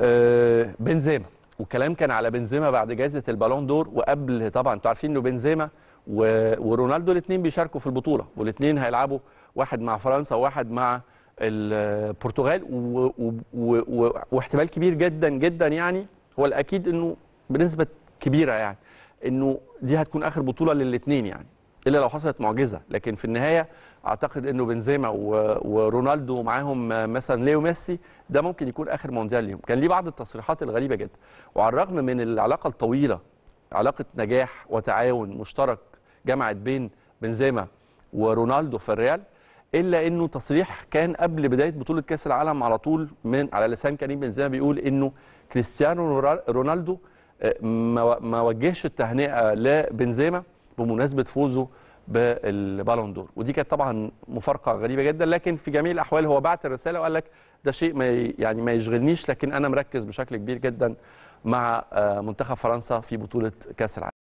آه، بنزيما والكلام كان على بنزيما بعد جائزه البالون دور وقبل طبعا انتوا عارفين انه بنزيما ورونالدو الاثنين بيشاركوا في البطوله والاثنين هيلعبوا واحد مع فرنسا وواحد مع البرتغال واحتمال كبير جدا جدا يعني هو الاكيد انه بنسبه كبيره يعني انه دي هتكون اخر بطوله للاثنين يعني الا لو حصلت معجزه لكن في النهايه اعتقد انه بنزيما ورونالدو ومعاهم مثلا ليو ميسي ده ممكن يكون اخر مونديال ليهم كان ليه بعض التصريحات الغريبه جدا وعلى الرغم من العلاقه الطويله علاقه نجاح وتعاون مشترك جمعت بين بنزيما ورونالدو في الريال الا انه تصريح كان قبل بدايه بطوله كاس العالم على طول من على لسان كريم بنزيما بيقول انه كريستيانو رونالدو آه، ما وجهش التهنئه لبنزيما بمناسبه فوزه بالبالون دور ودي كانت طبعا مفارقه غريبه جدا لكن في جميع الاحوال هو بعت الرساله وقال لك ده شيء ما يعني ما يشغلنيش لكن انا مركز بشكل كبير جدا مع آه، منتخب فرنسا في بطوله كاس العالم